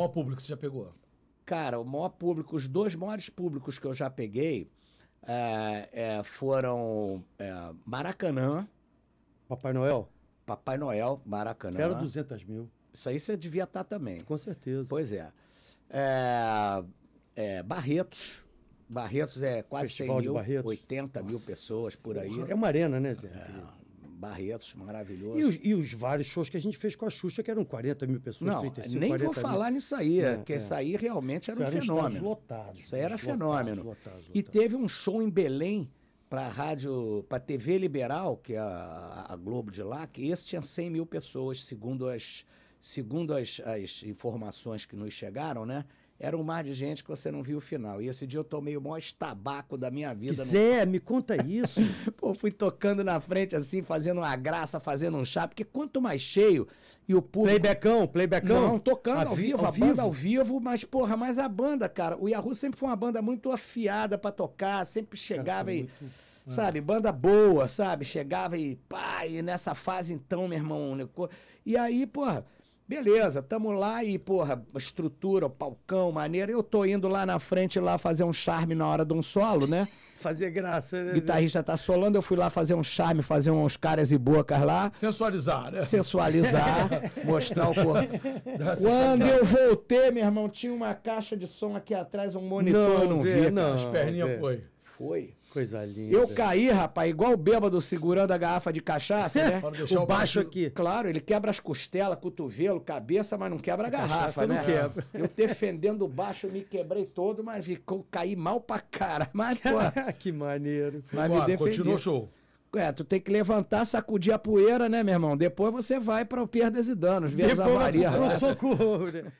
Mó público você já pegou? Cara, o maior público, os dois maiores públicos que eu já peguei é, é, foram é, Maracanã. Papai Noel? Papai Noel, Maracanã. Era 200 mil. Isso aí você devia estar tá também. Com certeza. Pois é. É, é. Barretos. Barretos é quase Festival 100 mil, 80 Nossa, mil pessoas por aí. É uma arena, né, Zé? É Barretos, maravilhoso. E os, e os, vários shows que a gente fez com a Xuxa, que eram 40 mil pessoas, Não, 35, nem vou falar mil. nisso aí, é, que é. isso aí realmente era Isso um fenômeno. Lotados, isso aí era lotados, fenômeno. Lotados, lotados, e teve um show em Belém para a rádio, para a TV Liberal, que é a, a Globo de lá, que esse tinha 100 mil pessoas, segundo as segundo as, as informações que nos chegaram, né? Era um mar de gente que você não viu o final. E esse dia eu tomei o maior estabaco da minha vida. Zé, no... me conta isso. Pô, fui tocando na frente assim, fazendo uma graça, fazendo um chá, porque quanto mais cheio e o público... Playbackão, playbackão. Não, tocando ao, vivo, ao a vivo. banda ao vivo, mas porra, mas a banda, cara, o Yahoo sempre foi uma banda muito afiada para tocar, sempre chegava cara, e... Muito... sabe? Banda boa, sabe? Chegava e pá, e nessa fase então, meu irmão. Né, e aí, porra, Beleza, tamo lá e, porra, estrutura, palcão, maneira. Eu tô indo lá na frente lá fazer um charme na hora de um solo, né? fazer graça, né? Guitarrista tá solando, eu fui lá fazer um charme, fazer uns caras e bocas lá. Sensualizar, né? Sensualizar, mostrar o porra. Quando eu voltei, meu irmão, tinha uma caixa de som aqui atrás, um monitor, não, não Zé, vi. Não, as perninhas foi foi. Coisa linda. Eu caí, rapaz, igual o bêbado segurando a garrafa de cachaça, né? o, o baixo aqui. Claro, ele quebra as costelas, cotovelo, cabeça, mas não quebra a, garrafa, né? Não quebra. Eu defendendo o baixo, me quebrei todo, mas ficou, caí mal pra cara. Mas, pô, que maneiro. Mas Embora, me defendi. Continua o show. É, tu tem que levantar, sacudir a poeira, né, meu irmão? Depois você vai para o perdas e danos, ver Depois as avarias. Né? socorro, né?